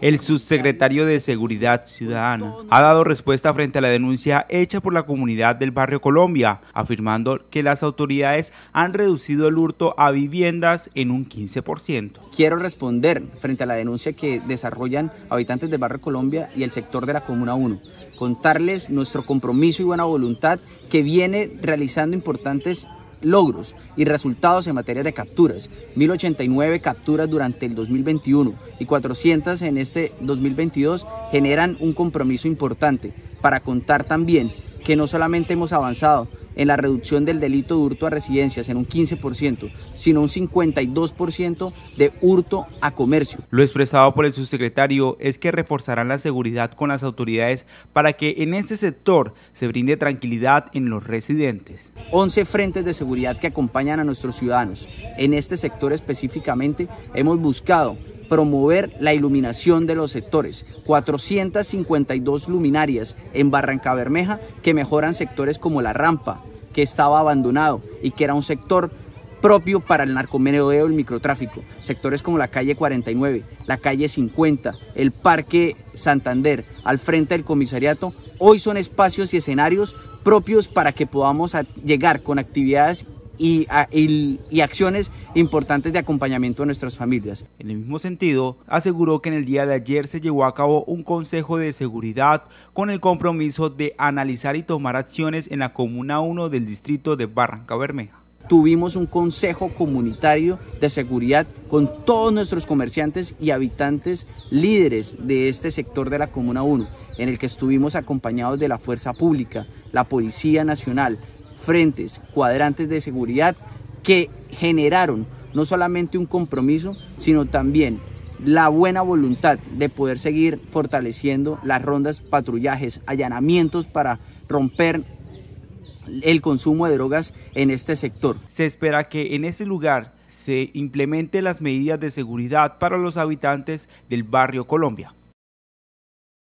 El subsecretario de Seguridad Ciudadana ha dado respuesta frente a la denuncia hecha por la comunidad del barrio Colombia, afirmando que las autoridades han reducido el hurto a viviendas en un 15%. Quiero responder frente a la denuncia que desarrollan habitantes del barrio Colombia y el sector de la Comuna 1. Contarles nuestro compromiso y buena voluntad que viene realizando importantes logros y resultados en materia de capturas, 1089 capturas durante el 2021 y 400 en este 2022 generan un compromiso importante para contar también que no solamente hemos avanzado, en la reducción del delito de hurto a residencias en un 15%, sino un 52% de hurto a comercio. Lo expresado por el subsecretario es que reforzarán la seguridad con las autoridades para que en este sector se brinde tranquilidad en los residentes. 11 frentes de seguridad que acompañan a nuestros ciudadanos. En este sector específicamente hemos buscado promover la iluminación de los sectores, 452 luminarias en Barranca Bermeja que mejoran sectores como la rampa, que estaba abandonado y que era un sector propio para el narcomenudeo y el microtráfico. Sectores como la calle 49, la calle 50, el Parque Santander, al frente del comisariato, hoy son espacios y escenarios propios para que podamos llegar con actividades y, acciones importantes de acompañamiento a nuestras familias. En el mismo sentido, aseguró que en el día de ayer se llevó a cabo un consejo de seguridad con el compromiso de analizar y tomar acciones en la Comuna 1 del distrito de Barranca Bermeja tuvimos un consejo comunitario de seguridad con todos nuestros comerciantes y habitantes líderes de este sector de la Comuna 1, en el que estuvimos acompañados de la Fuerza Pública, la Policía Nacional, frentes, cuadrantes de seguridad que generaron no solamente un compromiso, sino también la buena voluntad de poder seguir fortaleciendo las rondas, patrullajes, allanamientos para romper el consumo de drogas en este sector. Se espera que en ese lugar se implemente las medidas de seguridad para los habitantes del barrio Colombia.